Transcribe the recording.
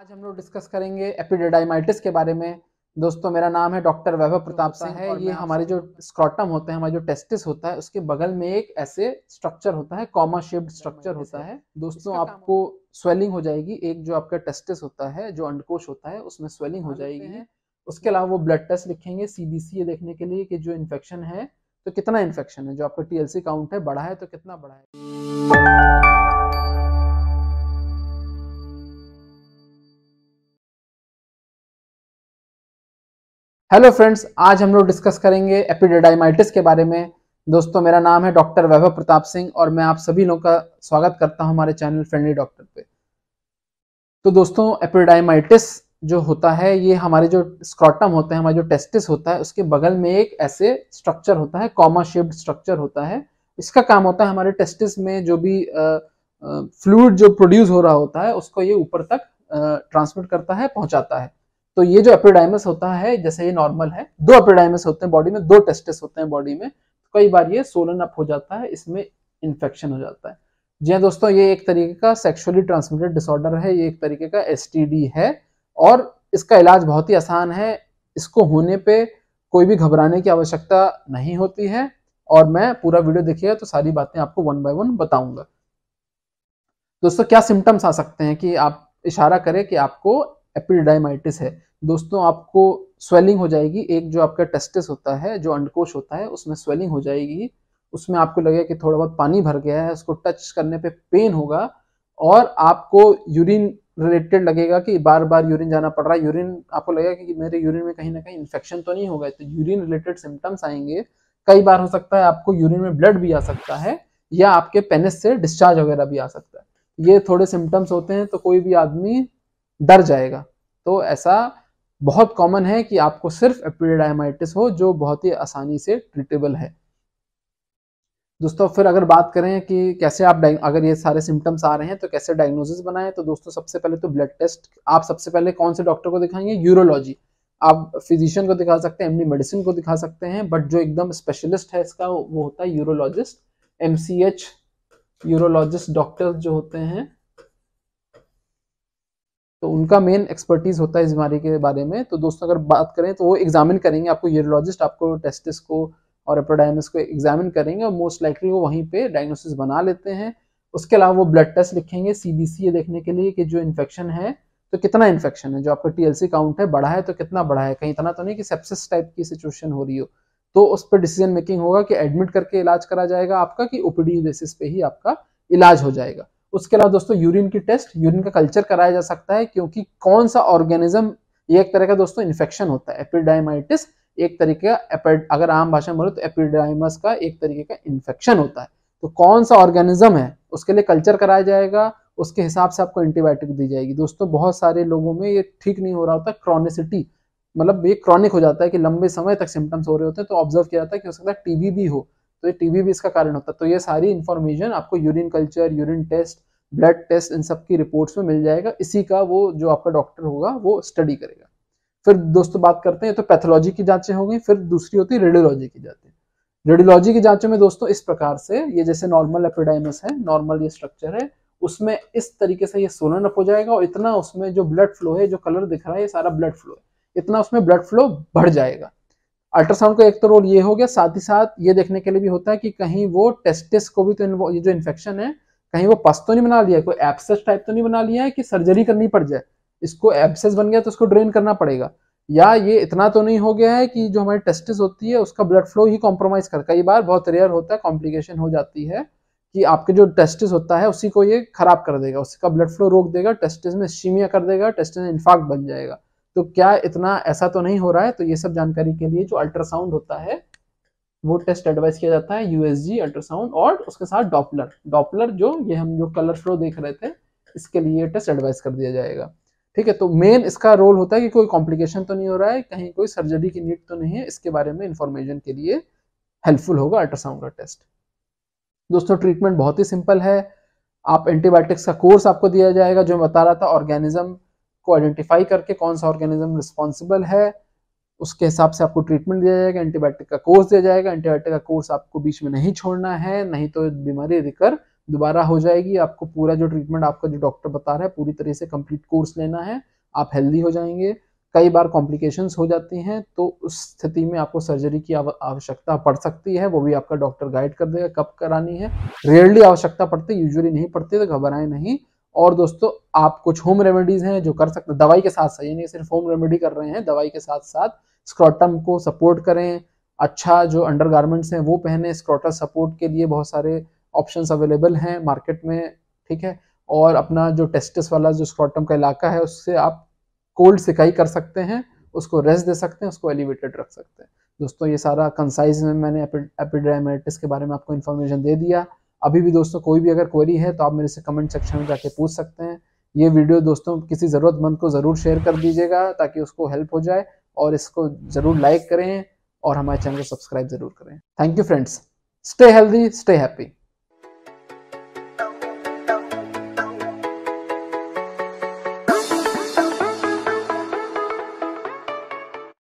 आज हम लोग डिस्कस करेंगे एपिडेडाइमाइटिस के बारे में दोस्तों मेरा नाम है डॉक्टर वैभव प्रताप सिंह है ये हमारे जो स्क्रॉटम होते हैं हमारे जो टेस्टिस होता है उसके बगल में एक ऐसे स्ट्रक्चर होता है कॉमा शेप्ड स्ट्रक्चर होता है दोस्तों आपको स्वेलिंग हो जाएगी एक जो आपका टेस्टिस होता है जो अंडकोश होता है उसमें स्वेलिंग हो जाएगी उसके अलावा वो ब्लड टेस्ट लिखेंगे सीबीसी ये देखने के लिए कि जो इन्फेक्शन है तो कितना इन्फेक्शन है जो आपका टीएलसी काउंट है बढ़ा है तो कितना बढ़ा है हेलो फ्रेंड्स आज हम लोग डिस्कस करेंगे एपिडेडाइमाइटिस के बारे में दोस्तों मेरा नाम है डॉक्टर वैभव प्रताप सिंह और मैं आप सभी लोगों का स्वागत करता हूं हमारे चैनल फ्रेंडली डॉक्टर पे तो दोस्तों एपिडाइमाइटिस जो होता है ये हमारे जो स्क्रॉटम होता है हमारे जो टेस्टिस होता है उसके बगल में एक ऐसे स्ट्रक्चर होता है कॉमा शेप्ड स्ट्रक्चर होता है इसका काम होता है हमारे टेस्टिस में जो भी फ्लूड जो प्रोड्यूस हो रहा होता है उसको ये ऊपर तक ट्रांसमिट करता है पहुंचाता है तो ये जो एपिडाइमस होता है जैसे ये नॉर्मल है दो एपिडाइमस होते हैं बॉडी में दो टेस्टिस होते हैं बॉडी में तो कई बार ये सोलन अप हो जाता है इसमें इन्फेक्शन हो जाता है जी हाँ दोस्तों ये एक तरीके का सेक्सुअली ट्रांसमिटेड डिसऑर्डर है ये एक तरीके का एस है और इसका इलाज बहुत ही आसान है इसको होने पे कोई भी घबराने की आवश्यकता नहीं होती है और मैं पूरा वीडियो देखिएगा तो सारी बातें आपको वन बाय वन बताऊंगा दोस्तों क्या सिम्टम्स आ सकते हैं कि आप इशारा करें कि आपको एपिडाइमाइटिस है दोस्तों आपको स्वेलिंग हो जाएगी एक जो आपका टेस्टिस होता है जो अंडकोश होता है उसमें स्वेलिंग हो जाएगी उसमें आपको लगेगा कि थोड़ा बहुत पानी भर गया है उसको टच करने पे पेन होगा और आपको यूरिन रिलेटेड लगेगा कि बार बार यूरिन जाना पड़ रहा है यूरिन आपको लगेगा कि मेरे यूरिन में कहीं ना कहीं इन्फेक्शन तो नहीं होगा तो यूरिन रिलेटेड सिम्टम्स आएंगे कई बार हो सकता है आपको यूरिन में ब्लड भी आ सकता है या आपके पेनिस से डिस्चार्ज वगैरह भी आ सकता है ये थोड़े सिम्टम्स होते हैं तो कोई भी आदमी डर जाएगा तो ऐसा बहुत कॉमन है कि आपको सिर्फ एपिडाइमाइटिस हो जो बहुत ही आसानी से ट्रीटेबल है दोस्तों फिर अगर बात करें कि कैसे आप अगर ये सारे सिम्टम्स आ रहे हैं तो कैसे डायग्नोसिस बनाएं तो दोस्तों सबसे पहले तो ब्लड टेस्ट आप सबसे पहले कौन से डॉक्टर को दिखाएंगे यूरोलॉजी आप फिजिशियन को दिखा सकते हैं एमडी मेडिसिन को दिखा सकते हैं बट जो एकदम स्पेशलिस्ट है इसका वो होता है यूरोलॉजिस्ट एम यूरोलॉजिस्ट डॉक्टर जो होते हैं तो उनका मेन एक्सपर्टीज होता है इस बीमारी के बारे में तो दोस्तों अगर बात करें तो वो एग्जामिन करेंगे आपको यूरोलॉजिस्ट आपको टेस्टिस को और एपोडाइमिस को एग्जामिन करेंगे और मोस्ट लाइकली वो वहीं पे डायग्नोसिस बना लेते हैं उसके अलावा वो ब्लड टेस्ट लिखेंगे बी ये देखने के लिए कि जो इन्फेक्शन है तो कितना इन्फेक्शन है जो आपका सी काउंट है बढ़ा है तो कितना बढ़ा है कहीं इतना तो नहीं कि सेप्सिस टाइप की सिचुएशन हो रही हो तो उस पर डिसीजन मेकिंग होगा कि एडमिट करके इलाज करा जाएगा आपका कि ओपीडी बेसिस पे ही आपका इलाज हो जाएगा उसके अलावा दोस्तों यूरिन की टेस्ट यूरिन का कल्चर कराया जा सकता है क्योंकि कौन सा ऑर्गेनिज्म एक तरह का दोस्तों इन्फेक्शन होता है एपिडाइमाइटिस एक तरीके का अगर आम भाषा में बोलो तो एपिडाइमस का एक तरीके का इन्फेक्शन होता है तो कौन सा ऑर्गेनिज्म है उसके लिए कल्चर कराया जाएगा उसके हिसाब से आपको एंटीबायोटिक दी जाएगी दोस्तों बहुत सारे लोगों में ये ठीक नहीं हो रहा होता क्रॉनिसिटी मतलब ये क्रॉनिक हो जाता है कि लंबे समय तक सिम्टम्स हो रहे होते हैं तो ऑब्जर्व किया जाता है कि हो सकता है टीबी भी हो तो ये टीबी भी इसका कारण होता है तो ये सारी इन्फॉर्मेशन आपको urine culture urine test blood test इन सब की रिपोर्ट्स में मिल जाएगा इसी का वो जो आपका डॉक्टर होगा वो स्टडी करेगा फिर दोस्तों बात करते हैं तो पैथोलॉजी की जांचें हो गई फिर दूसरी होती है रेडियोलॉजी की जाँचें रेडियोलॉजी की जांचों में दोस्तों इस प्रकार से ये जैसे नॉर्मल एपिडाइमस है नॉर्मल ये स्ट्रक्चर है उसमें इस तरीके से ये सोलन अप हो जाएगा और इतना उसमें जो ब्लड फ्लो है जो कलर दिख रहा है ये सारा ब्लड फ्लो है इतना उसमें ब्लड फ्लो बढ़ जाएगा अल्ट्रासाउंड का एक तो रोल ये हो गया साथ ही साथ ये देखने के लिए भी होता है कि कहीं वो टेस्टिस को भी तो ये जो इन्फेक्शन है कहीं वो पस तो नहीं बना लिया कोई एब्सेस टाइप तो नहीं बना लिया है कि सर्जरी करनी पड़ जाए इसको एब्सेस बन गया तो उसको ड्रेन करना पड़ेगा या ये इतना तो नहीं हो गया है कि जो हमारी टेस्टिस होती है उसका ब्लड फ्लो ही कॉम्प्रोमाइज कर कई बार बहुत रेयर होता है कॉम्प्लिकेशन हो जाती है कि आपके जो टेस्टिस होता है उसी को ये खराब कर देगा उसका ब्लड फ्लो रोक देगा टेस्टिस में सीमिया कर देगा टेस्टिस में इन्फाक्ट बन जाएगा तो क्या इतना ऐसा तो नहीं हो रहा है तो ये सब जानकारी के लिए जो अल्ट्रासाउंड होता है वो टेस्ट एडवाइस किया जाता है यूएसजी अल्ट्रासाउंड और उसके साथ डॉपलर डॉपलर जो ये हम जो कलर फ्लो देख रहे थे इसके लिए टेस्ट एडवाइस कर दिया जाएगा ठीक है तो मेन इसका रोल होता है कि कोई कॉम्प्लिकेशन तो नहीं हो रहा है कहीं कोई सर्जरी की नीड तो नहीं है इसके बारे में इंफॉर्मेशन के लिए हेल्पफुल होगा अल्ट्रासाउंड का टेस्ट दोस्तों ट्रीटमेंट बहुत ही सिंपल है आप एंटीबायोटिक्स का कोर्स आपको दिया जाएगा जो मैं बता रहा था ऑर्गेनिज्म को आइडेंटिफाई करके कौन सा ऑर्गेनिज्म रिस्पॉन्सिबल है उसके हिसाब से आपको ट्रीटमेंट दिया जाएगा एंटीबायोटिक का कोर्स दिया जाएगा एंटीबायोटिक का कोर्स आपको बीच में नहीं छोड़ना है नहीं तो बीमारी रिकर दोबारा हो जाएगी आपको पूरा जो ट्रीटमेंट आपका जो डॉक्टर बता रहा है पूरी तरह से कंप्लीट कोर्स लेना है आप हेल्दी हो जाएंगे कई बार कॉम्प्लिकेशंस हो जाती हैं तो उस स्थिति में आपको सर्जरी की आवश्यकता पड़ सकती है वो भी आपका डॉक्टर गाइड कर देगा कब करानी है रेयरली आवश्यकता पड़ती है यूजली नहीं पड़ती तो घबराएं नहीं और दोस्तों आप कुछ होम रेमेडीज हैं जो कर सकते हैं दवाई के साथ साथ यानी सिर्फ होम रेमेडी कर रहे हैं दवाई के साथ साथ स्क्रॉटम को सपोर्ट करें अच्छा जो अंडर गारमेंट्स हैं वो पहने स्क्रॉटल सपोर्ट के लिए बहुत सारे ऑप्शन अवेलेबल हैं मार्केट में ठीक है और अपना जो टेस्टिस वाला जो स्क्रॉटम का इलाका है उससे आप कोल्ड सिकाई कर सकते हैं उसको रेस्ट दे सकते हैं उसको एलिवेटेड रख सकते हैं दोस्तों ये सारा कंसाइज में मैंने एपिड्रामेटिस के बारे में आपको इन्फॉर्मेशन दे दिया अभी भी दोस्तों कोई भी अगर क्वेरी है तो आप मेरे से कमेंट सेक्शन में जाके पूछ सकते हैं ये वीडियो दोस्तों किसी ज़रूरतमंद को ज़रूर शेयर कर दीजिएगा ताकि उसको हेल्प हो जाए और इसको ज़रूर लाइक करें और हमारे चैनल को सब्सक्राइब ज़रूर करें thank you friends stay healthy stay happy